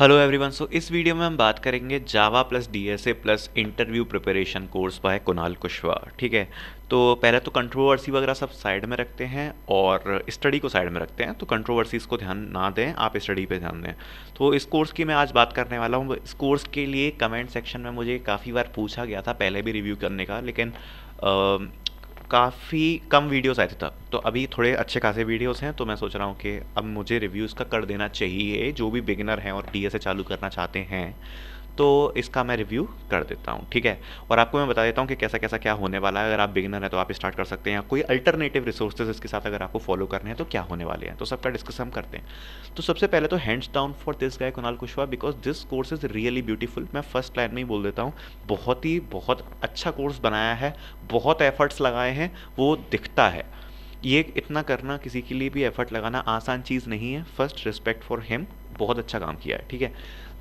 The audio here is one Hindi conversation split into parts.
हेलो एवरीवन सो इस वीडियो में हम बात करेंगे Java plus DSA plus interview preparation course by Kunal Kushwaha ठीक है तो पहले तो कंट्रोवर्सी वगैरह सब साइड में रखते हैं और स्टडी को साइड में रखते हैं तो कंट्रोवर्सीज़ को ध्यान ना दें आप स्टडी पे ध्यान दें तो इस कोर्स की मैं आज बात करने वाला हूँ इस कोर्स के लिए कमेंट सेक्शन में मुझे काफ़ी बार पूछा गया था पहले भी रिव्यू करने का लेकिन काफ़ी कम वीडियोस आए थे तब तो अभी थोड़े अच्छे खासे वीडियोस हैं तो मैं सोच रहा हूँ कि अब मुझे रिव्यूज़ का कर देना चाहिए जो भी बिगिनर हैं और टी चालू करना चाहते हैं तो इसका मैं रिव्यू कर देता हूँ ठीक है और आपको मैं बता देता हूँ कि कैसा कैसा क्या होने वाला है अगर आप बिगिनर हैं तो आप स्टार्ट कर सकते हैं या कोई अल्टरनेटिव रिसोर्सेज इसके साथ अगर आपको फॉलो करने हैं तो क्या होने वाले हैं तो सबका डिस्कस हम करते हैं तो सबसे पहले तो hands down for this guy Kunal Kushwaha because this course is really beautiful मैं फर्स्ट लाइन में ही बोल देता हूँ बहुत ही बहुत अच्छा कोर्स बनाया है बहुत एफर्ट्स लगाए हैं वो दिखता है ये इतना करना किसी के लिए भी एफर्ट लगाना आसान चीज़ नहीं है फर्स्ट रिस्पेक्ट फॉर हिम बहुत अच्छा काम किया है ठीक है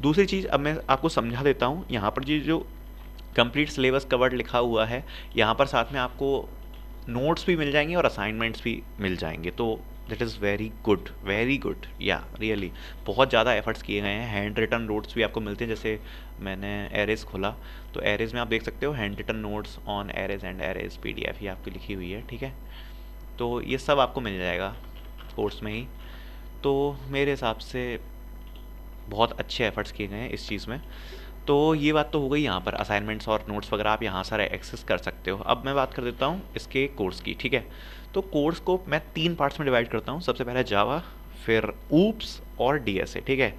दूसरी चीज़ अब मैं आपको समझा देता हूँ यहाँ पर जी जो कंप्लीट सिलेबस कवर्ड लिखा हुआ है यहाँ पर साथ में आपको नोट्स भी मिल जाएंगे और असाइनमेंट्स भी मिल जाएंगे तो that is very good very good या रियली बहुत ज़्यादा एफर्ट्स किए गए हैं हैंड रिटन नोट्स भी आपको मिलते हैं जैसे मैंने एरेज खोला तो एरेज में आप देख सकते हो hand written notes on arrays and arrays P D F ही आपकी लिखी हुई है ठीक है तो ये सब आपको मिल जाएगा कोर्स में ही तो मेरे हिसाब से बहुत अच्छे एफर्ट्स किए गए हैं इस चीज़ में तो ये बात तो हो गई यहाँ पर असाइनमेंट्स और नोट्स वगैरह आप यहाँ सारे एक्सेस कर सकते हो अब मैं बात कर देता हूँ इसके कोर्स की ठीक है तो कोर्स को मैं तीन पार्ट्स में डिवाइड करता हूँ सबसे पहले जावा फिर ऊप्स और डी ठीक है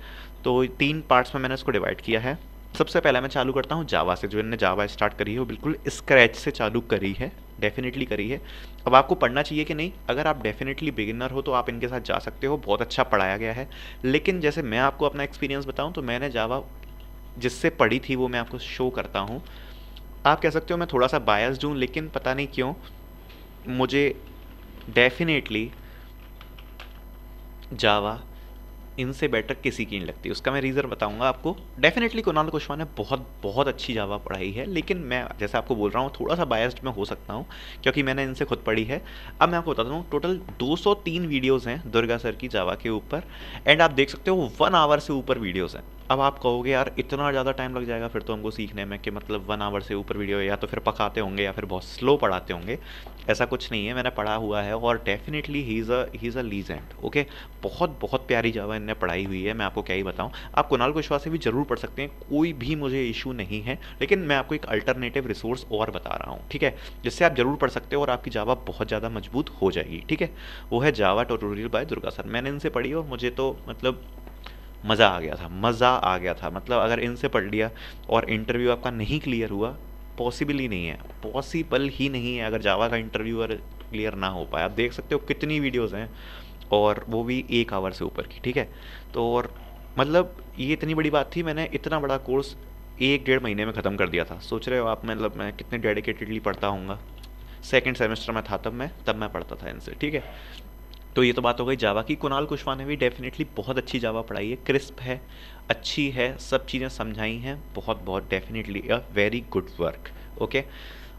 तो तीन पार्ट्स में मैंने इसको डिवाइड किया है सबसे पहले मैं चालू करता हूँ जावा से जो इन्होंने जावा स्टार्ट करी है वो बिल्कुल स्क्रैच से चालू करी है डेफिनेटली करी है अब आपको पढ़ना चाहिए कि नहीं अगर आप डेफिनेटली बिगिनर हो तो आप इनके साथ जा सकते हो बहुत अच्छा पढ़ाया गया है लेकिन जैसे मैं आपको अपना एक्सपीरियंस बताऊँ तो मैंने जावा जिससे पढ़ी थी वो मैं आपको शो करता हूँ आप कह सकते हो मैं थोड़ा सा बायस हूँ लेकिन पता नहीं क्यों मुझे डेफिनेटली जावा इनसे बेटर किसी की नहीं लगती उसका मैं रीज़न बताऊंगा आपको डेफिनेटली कुणाल कुशवा ने बहुत बहुत अच्छी जावा पढ़ाई है लेकिन मैं जैसे आपको बोल रहा हूँ थोड़ा सा बायस्ड में हो सकता हूँ क्योंकि मैंने इनसे खुद पढ़ी है अब मैं आपको बताता हूँ टोटल 203 वीडियोज़ हैं दुर्गा सर की जावा के ऊपर एंड आप देख सकते हो वन आवर से ऊपर वीडियोज़ हैं अब आप कहोगे यार इतना ज़्यादा टाइम लग जाएगा फिर तो हमको सीखने में कि मतलब वन आवर से ऊपर वीडियो या तो फिर पकाते होंगे या फिर बहुत स्लो पढ़ाते होंगे ऐसा कुछ नहीं है मैंने पढ़ा हुआ है और definitely he is a he is a legend okay बहुत बहुत प्यारी जगह इनने पढ़ाई हुई है मैं आपको क्या ही बताऊँ आप कुणाल कुशवाहा से भी ज़रूर पढ़ सकते हैं कोई भी मुझे इशू नहीं है लेकिन मैं आपको एक अल्टरनेटिव रिसोर्स और बता रहा हूँ ठीक है जिससे आप ज़रूर पढ़ सकते हो और आपकी जावा बहुत ज़्यादा मजबूत हो जाएगी ठीक है वो है Java tutorial by Durga sir मैंने इनसे पढ़ी और मुझे तो मतलब मज़ा आ गया था मज़ा आ गया था मतलब अगर इनसे पढ़ लिया और इंटरव्यू आपका नहीं क्लियर हुआ पॉसिबल ही नहीं है पॉसिबल ही नहीं है अगर जावा का इंटरव्यूअर क्लियर ना हो पाए आप देख सकते हो कितनी वीडियोज़ हैं और वो भी एक आवर से ऊपर की ठीक है तो और मतलब ये इतनी बड़ी बात थी मैंने इतना बड़ा कोर्स एक डेढ़ महीने में ख़त्म कर दिया था सोच रहे हो आप मतलब मैं कितने डेडिकेटेडली पढ़ता हूँगा सेकेंड सेमेस्टर में था तब मैं तब मैं पढ़ता था इनसे ठीक है तो ये तो बात हो गई जावा की कुणाल कुशवाहा ने भी डेफिनेटली बहुत अच्छी जावा पढ़ाई है क्रिस्प है अच्छी है सब चीज़ें समझाई हैं बहुत बहुत definitely a very good work okay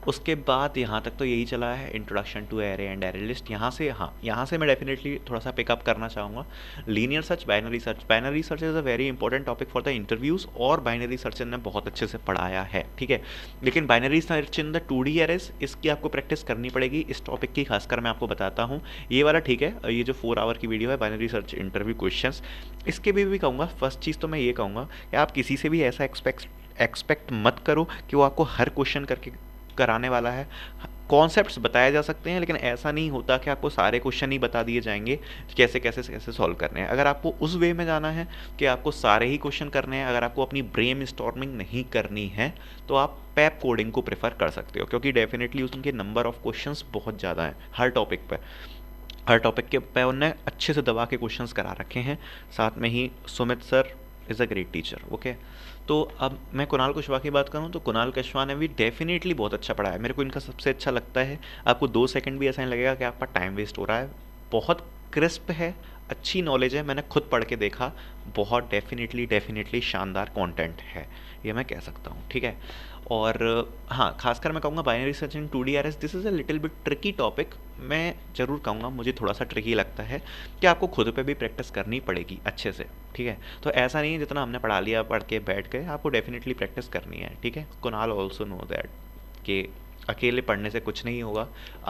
उसके बाद यहाँ तक तो यही चला है introduction to array and array list यहाँ से हाँ यहाँ से मैं डेफिनेटली थोड़ा सा पिकअप करना चाहूँगा linear search binary search binary search is a very important topic for the interviews और बाइनरी सर्च ने बहुत अच्छे से पढ़ाया है ठीक है लेकिन binary search in the two D arrays इसकी आपको प्रैक्टिस करनी पड़ेगी इस टॉपिक की खासकर मैं आपको बताता हूँ ये वाला ठीक है ये जो फोर आवर की वीडियो है बाइनरी सर्च इंटरव्यू क्वेश्चन इसके भी भी कहूँगा फर्स्ट चीज़ तो मैं ये कहूँगा कि आप किसी से भी ऐसा एक्सपेक्ट एक्सपेक्ट मत करो कि वो आपको हर क्वेश्चन करके कराने वाला है कॉन्सेप्ट्स बताए जा सकते हैं लेकिन ऐसा नहीं होता कि आपको सारे क्वेश्चन ही बता दिए जाएंगे कैसे कैसे कैसे सॉल्व करने हैं अगर आपको उस वे में जाना है कि आपको सारे ही क्वेश्चन करने हैं अगर आपको अपनी ब्रेन स्टॉर्मिंग नहीं करनी है तो आप पैप कोडिंग को प्रेफर कर सकते हो क्योंकि डेफिनेटली उसके नंबर ऑफ क्वेश्चन बहुत ज़्यादा हैं हर टॉपिक पर हर टॉपिक के पे उन्हें अच्छे से दबा के क्वेश्चंस करा रखे हैं साथ में ही Sumit sir is a great teacher okay तो अब मैं कुणाल कुशवाहा की बात करूँ तो कुणाल कुशवाहा ने भी डेफिनेटली बहुत अच्छा पढ़ाया मेरे को इनका सबसे अच्छा लगता है आपको दो सेकंड भी ऐसा नहीं लगेगा कि आपका टाइम वेस्ट हो रहा है बहुत क्रिस्प है अच्छी नॉलेज है मैंने खुद पढ़ के देखा बहुत डेफिनेटली डेफिनेटली शानदार कंटेंट है ये मैं कह सकता हूँ ठीक है और हाँ खासकर मैं कहूँगा binary search in two D arrays this is a little bit tricky topic मैं ज़रूर कहूँगा मुझे थोड़ा सा ट्रिकी लगता है कि आपको खुद पे भी प्रैक्टिस करनी पड़ेगी अच्छे से ठीक है तो ऐसा नहीं है जितना हमने पढ़ा लिया पढ़ के बैठ गए आपको डेफिनेटली प्रैक्टिस करनी है ठीक है कुनाल ऑल्सो नो दैट कि अकेले पढ़ने से कुछ नहीं होगा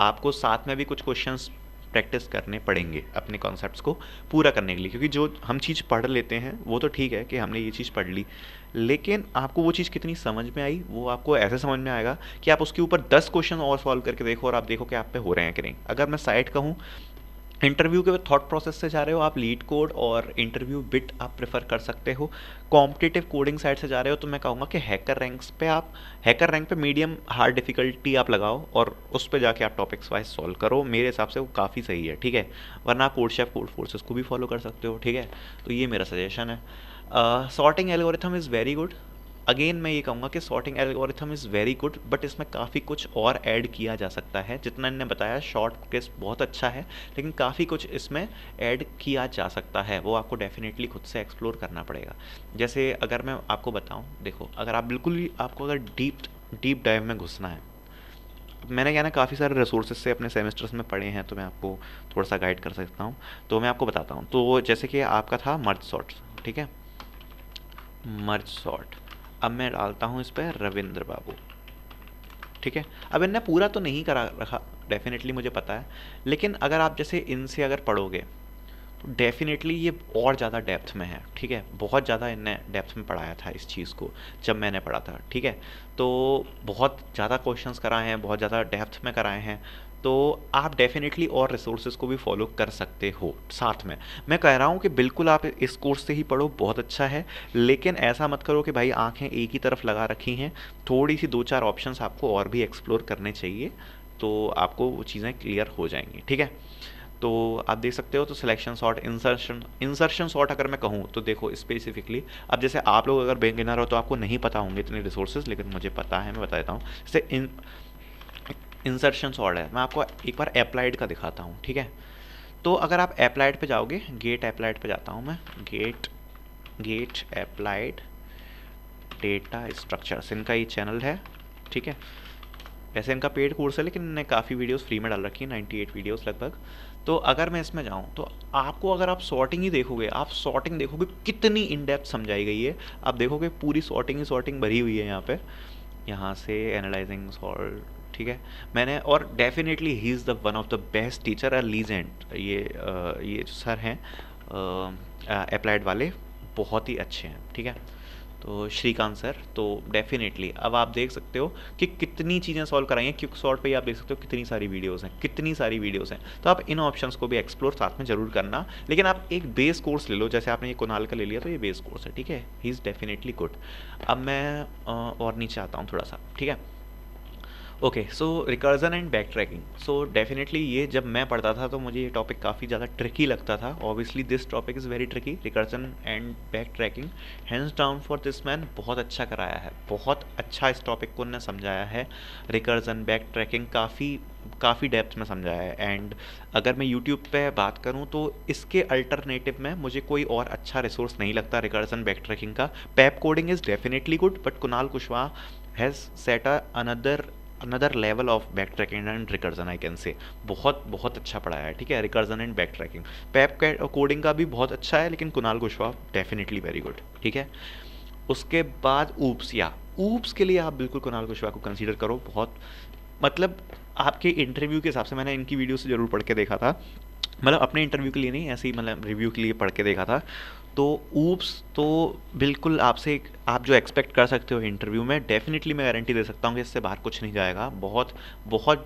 आपको साथ में भी कुछ क्वेश्चंस प्रैक्टिस करने पड़ेंगे अपने कॉन्सेप्ट को पूरा करने के लिए क्योंकि जो हम चीज़ पढ़ लेते हैं वो तो ठीक है कि हमने ये चीज़ पढ़ ली लेकिन आपको वो चीज़ कितनी समझ में आई वो आपको ऐसे समझ में आएगा कि आप उसके ऊपर दस क्वेश्चन और सॉल्व करके देखो और आप देखो कि आप पे हो रहे हैं कि नहीं अगर मैं साइट कहूँ इंटरव्यू के थॉट प्रोसेस से जा रहे हो आप लीड कोड और इंटरव्यू बिट आप प्रेफर कर सकते हो कॉम्पिटेटिव कोडिंग साइड से जा रहे हो तो मैं कहूँगा कि हैकर रैंक्स पे आप हैकर रैंक पे मीडियम हार्ड डिफिकल्टी आप लगाओ और उस पर जाके आप टॉपिक्स वाइज सॉल्व करो मेरे हिसाब से वो काफ़ी सही है ठीक है वरना आप कोड शेफ कोड फोर्सेस को भी फॉलो कर सकते हो ठीक है तो ये मेरा सजेशन है sorting algorithm is very good again मैं ये कहूँगा कि sorting algorithm is very good but इसमें काफ़ी कुछ और ऐड किया जा सकता है जितना इन्हें बताया शॉर्ट क्रिस्प बहुत अच्छा है लेकिन काफ़ी कुछ इसमें ऐड किया जा सकता है वो आपको डेफिनेटली खुद से एक्सप्लोर करना पड़ेगा जैसे अगर मैं आपको बताऊँ देखो अगर आप बिल्कुल भी आपको अगर डीप डीप डाइव में घुसना है मैंने क्या ना काफ़ी सारे रिसोर्सेज से अपने सेमेस्टर्स में पढ़े हैं तो मैं आपको थोड़ा सा गाइड कर सकता हूँ तो मैं आपको बताता हूँ तो जैसे कि आपका था मर्ज सॉर्ट ठीक है मर्ज सॉर्ट अब मैं डालता हूँ इस पर रविंद्र बाबू ठीक है अब इन्हें पूरा तो नहीं करा रखा डेफिनेटली मुझे पता है लेकिन अगर आप जैसे इनसे अगर पढ़ोगे तो डेफिनेटली ये और ज़्यादा डेप्थ में है ठीक है बहुत ज़्यादा इनने डेप्थ में पढ़ाया था इस चीज़ को जब मैंने पढ़ा था ठीक है तो बहुत ज़्यादा क्वेश्चंस कराए हैं बहुत ज़्यादा डेप्थ में कराए हैं तो आप डेफिनेटली और रिसोर्सेज को भी फॉलो कर सकते हो साथ में मैं कह रहा हूँ कि बिल्कुल आप इस कोर्स से ही पढ़ो बहुत अच्छा है लेकिन ऐसा मत करो कि भाई आँखें एक ही तरफ लगा रखी हैं थोड़ी सी दो चार ऑप्शंस आपको और भी एक्सप्लोर करने चाहिए तो आपको वो चीज़ें क्लियर हो जाएंगी ठीक है तो आप देख सकते हो तो selection sort insertion insertion sort अगर मैं कहूँ तो देखो स्पेसिफिकली अब जैसे आप लोग अगर बेगिनर हो तो आपको नहीं पता होंगे इतने रिसोर्सेज लेकिन मुझे पता है मैं बता देता हूँ जैसे इन इंसर्शन सॉर्ट है मैं आपको एक बार अप्लाइड का दिखाता हूँ ठीक है तो अगर आप अप्लाइड पे जाओगे गेट अप्लाइड पे जाता हूँ मैं GATE GATE applied data structures इनका ये चैनल है ठीक है वैसे इनका पेड कोर्स है लेकिन इन्होंने काफ़ी वीडियोस फ्री में डाल रखी है 98 वीडियोस लगभग तो अगर मैं इसमें जाऊँ तो आपको अगर आप सॉर्टिंग ही देखोगे आप सॉर्टिंग देखोगे कितनी इनडेप्थ समझाई गई है आप देखोगे पूरी सॉर्टिंग ही सॉर्टिंग भरी हुई है यहाँ पर यहाँ से एनालाइजिंग सॉल्ट ठीक है मैंने और definitely he is the one of the best teacher are legend ये ये जो सर हैं अप्लाइड वाले बहुत ही अच्छे हैं ठीक है तो श्रीकांत सर तो डेफिनेटली अब आप देख सकते हो कि कितनी चीज़ें सॉल्व कराई हैं शॉर्ट पर ही आप देख सकते हो कितनी सारी वीडियोस हैं कितनी सारी वीडियोस हैं तो आप इन ऑप्शंस को भी एक्सप्लोर साथ में जरूर करना लेकिन आप एक बेस कोर्स ले लो जैसे आपने ये कुनाल का ले लिया तो ये बेस कोर्स है ठीक है ही इज़ डेफिनेटली गुड अब मैं और नीचे आता हूँ थोड़ा सा ठीक है okay so recursion and backtracking so definitely ये जब मैं पढ़ता था तो मुझे ये टॉपिक काफ़ी ज़्यादा ट्रिकी लगता था obviously this topic is very tricky recursion and backtracking hands down for this man बहुत अच्छा कराया है बहुत अच्छा इस टॉपिक को उन्होंने समझाया है रिकर्जन बैक ट्रैकिंग काफ़ी काफ़ी डेप्थ में समझाया है एंड अगर मैं यूट्यूब पे बात करूँ तो इसके अल्टरनेटिव में मुझे कोई और अच्छा रिसोर्स नहीं लगता रिकर्सन बैक ट्रैकिंग का Pepcoding is definitely good but Kunal Kushwaha has set a another another level of backtracking and recursion I can say बहुत बहुत अच्छा पढ़ाया है ठीक है recursion and backtracking Pepcoding का भी बहुत अच्छा है लेकिन Kunal Kushwaha definitely very good ठीक है उसके बाद ऊप्स या ऊप्स के लिए आप बिल्कुल कुणाल कुशवाहा को कंसिडर करो बहुत मतलब आपके इंटरव्यू के हिसाब से मैंने इनकी वीडियो से ज़रूर पढ़ के देखा था मतलब अपने इंटरव्यू के लिए नहीं ऐसे ही मतलब रिव्यू के लिए पढ़ के देखा था तो ऊप्स तो बिल्कुल आपसे आप जो एक्सपेक्ट कर सकते हो इंटरव्यू में डेफिनेटली मैं गारंटी दे सकता हूँ कि इससे बाहर कुछ नहीं जाएगा बहुत बहुत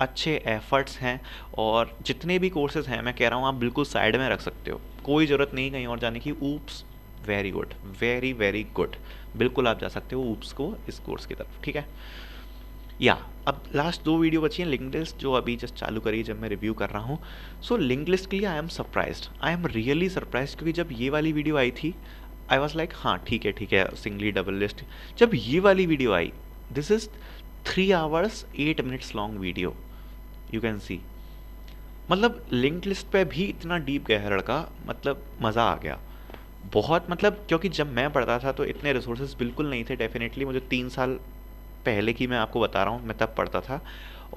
अच्छे एफर्ट्स हैं और जितने भी कोर्सेज हैं मैं कह रहा हूँ आप बिल्कुल साइड में रख सकते हो कोई ज़रूरत नहीं कहीं और जाने की OOPs very good very very good बिल्कुल आप जा सकते हो ऊप्स को इस कोर्स की तरफ ठीक है या अब लास्ट दो वीडियो बची हैं लिंक लिस्ट जो अभी जस्ट चालू करी जब मैं रिव्यू कर रहा हूँ सो लिंक लिस्ट के लिए I am surprise I am really surprise क्योंकि जब ये वाली वीडियो आई थी आई वॉज लाइक हाँ ठीक है ठीक है सिंगली डबल लिस्ट जब ये वाली वीडियो आई this is three hours eight minutes long video you can see मतलब लिंक लिस्ट पे भी इतना डीप गया है लड़का मतलब मज़ा आ गया बहुत मतलब क्योंकि जब मैं पढ़ता था तो इतने रिसोर्सेज बिल्कुल नहीं थे डेफिनेटली मुझे तीन साल पहले की मैं आपको बता रहा हूँ मैं तब पढ़ता था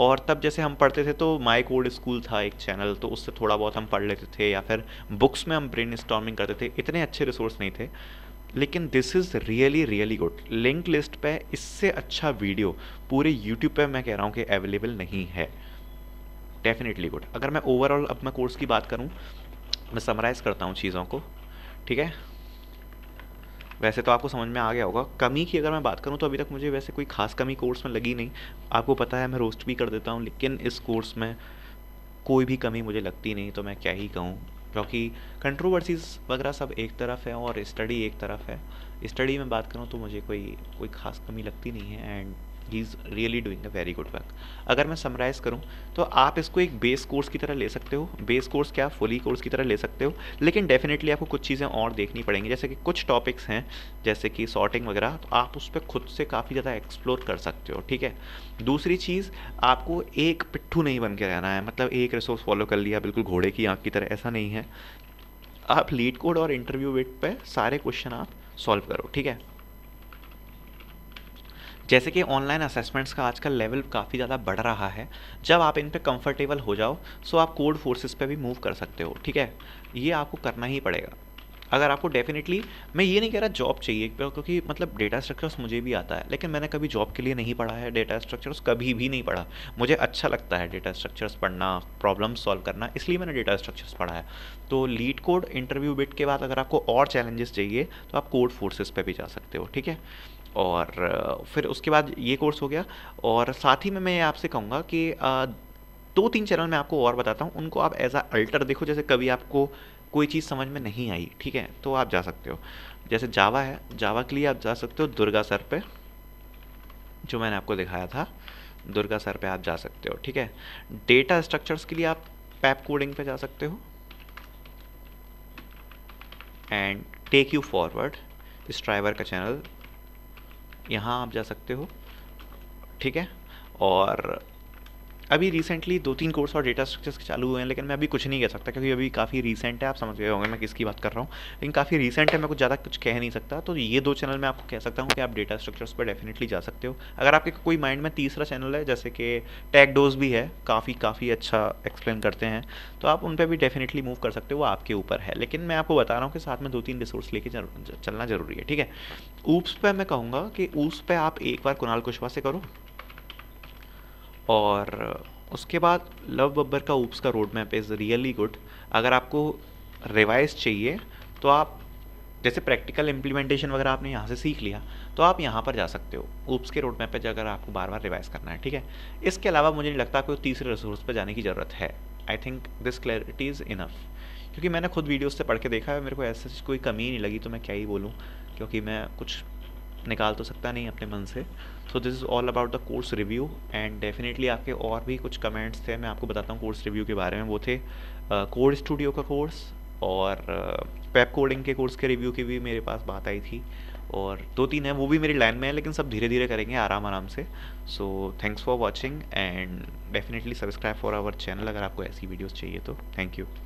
और तब जैसे हम पढ़ते थे तो माइक ओल्ड स्कूल था एक चैनल तो उससे थोड़ा बहुत हम पढ़ लेते थे या फिर बुक्स में हम ब्रेन स्टॉमिंग करते थे इतने अच्छे रिसोर्स नहीं थे लेकिन this is really really good link list पे इससे अच्छा वीडियो पूरे यूट्यूब पे मैं कह रहा हूँ कि अवेलेबल नहीं है डेफिनेटली गुड अगर मैं ओवरऑल अब मैं कोर्स की बात करूँ मैं समराइज़ करता हूँ चीज़ों को ठीक है वैसे तो आपको समझ में आ गया होगा कमी की अगर मैं बात करूँ तो अभी तक मुझे वैसे कोई खास कमी कोर्स में लगी नहीं आपको पता है मैं रोस्ट भी कर देता हूँ लेकिन इस कोर्स में कोई भी कमी मुझे लगती नहीं तो मैं क्या ही कहूँ क्योंकि कंट्रोवर्सीज़ वगैरह सब एक तरफ है और स्टडी एक तरफ है स्टडी में बात करूँ तो मुझे कोई कोई खास कमी लगती नहीं है and he is really doing a very good work अगर मैं समराइज़ करूँ तो आप इसको एक बेस कोर्स की तरह ले सकते हो बेस कोर्स क्या फुली कोर्स की तरह ले सकते हो लेकिन डेफिनेटली आपको कुछ चीज़ें और देखनी पड़ेंगी जैसे कि कुछ टॉपिक्स हैं जैसे कि सॉर्टिंग वगैरह तो आप उस पर खुद से काफ़ी ज़्यादा एक्सप्लोर कर सकते हो ठीक है दूसरी चीज़ आपको एक पिट्ठू नहीं बन के रहना है मतलब एक रिसोर्स फॉलो कर लिया बिल्कुल घोड़े की आँख की तरह ऐसा नहीं है आप लीड कोड और इंटरव्यू वेट पर सारे क्वेश्चन आप सॉल्व करो ठीक है जैसे कि ऑनलाइन असेसमेंट्स का आजकल लेवल काफ़ी ज़्यादा बढ़ रहा है जब आप इन पर कंफर्टेबल हो जाओ सो आप कोड फोर्सेस पे भी मूव कर सकते हो ठीक है ये आपको करना ही पड़ेगा अगर आपको डेफिनेटली मैं ये नहीं कह रहा जॉब चाहिए क्योंकि मतलब डेटा स्ट्रक्चर्स मुझे भी आता है लेकिन मैंने कभी जॉब के लिए नहीं पढ़ा है डेटा स्ट्रक्चर्स कभी भी नहीं पढ़ा मुझे अच्छा लगता है डेटा स्ट्रक्चर्स पढ़ना प्रॉब्लम सॉल्व करना इसलिए मैंने डेटा स्ट्रक्चर्स पढ़ा है तो लीड कोड इंटरव्यू बिट के बाद अगर आपको और चैलेंजेस चाहिए तो आप कोड फोर्सेज पर भी जा सकते हो ठीक है और फिर उसके बाद ये कोर्स हो गया और साथ ही में मैं आपसे कहूँगा कि दो तीन चैनल मैं आपको और बताता हूँ उनको आप एज अ अल्टर देखो जैसे कभी आपको कोई चीज़ समझ में नहीं आई ठीक है तो आप जा सकते हो जैसे जावा है जावा के लिए आप जा सकते हो दुर्गा सर पे जो मैंने आपको दिखाया था दुर्गा सर पे आप जा सकते हो ठीक है डेटा स्ट्रक्चर्स के लिए आप पैप कोडिंग पे जा सकते हो and take you forward Striver का चैनल यहाँ आप जा सकते हो ठीक है और अभी रिसेंटली दो तीन कोर्स और डेटा स्ट्रक्चर्स के चालू हुए हैं लेकिन मैं अभी कुछ नहीं कह सकता क्योंकि अभी काफ़ी रिसेंट है आप समझ गए होंगे मैं किसकी बात कर रहा हूँ लेकिन काफ़ी रिसेंट है मैं कुछ ज़्यादा कुछ कह नहीं सकता तो ये दो चैनल मैं आपको कह सकता हूँ कि आप डेटा स्ट्रक्चर्स पर डेफिनेटली जा सकते हो अगर आपके कोई माइंड में तीसरा चैनल है जैसे कि टैग डोज भी है काफ़ी काफ़ी अच्छा एक्सप्लेन करते हैं तो आप उन पर भी डेफिनेटली मूव कर सकते हो वो आपके ऊपर है लेकिन मैं आपको बता रहा हूँ कि साथ में दो तीन रिसोर्स लेके चलना जरूरी है ठीक है ऊप्स पर मैं कहूँगा कि ऊप्स पर आप एक बार कुणाल कुशवा से करो और उसके बाद लव बब्बर का ऊप्स का road map is really good अगर आपको रिवाइज चाहिए तो आप जैसे प्रैक्टिकल इम्प्लीमेंटेशन वगैरह आपने यहाँ से सीख लिया तो आप यहाँ पर जा सकते हो ऊप्स के रोड मैप पर जाकर आपको बार बार रिवाइज करना है ठीक है इसके अलावा मुझे नहीं लगता कोई तीसरे रिसोर्स पर जाने की ज़रूरत है I think this clarity is enough क्योंकि मैंने खुद वीडियोस से पढ़ के देखा है मेरे को ऐसा कोई कमी नहीं लगी तो मैं क्या ही बोलूँ क्योंकि मैं कुछ निकाल तो सकता नहीं अपने मन से so this is all about the course review and definitely आपके और भी कुछ कमेंट्स थे मैं आपको बताता हूँ कोर्स रिव्यू के बारे में वो थे कोड uh, स्टूडियो का कोर्स और वेब uh, कोडिंग के कोर्स के रिव्यू की भी मेरे पास बात आई थी और दो तीन है वो भी मेरी लाइन में है लेकिन सब धीरे धीरे करेंगे आराम आराम से so thanks for watching and definitely subscribe for our channel अगर आपको ऐसी वीडियोज़ चाहिए तो थैंक यू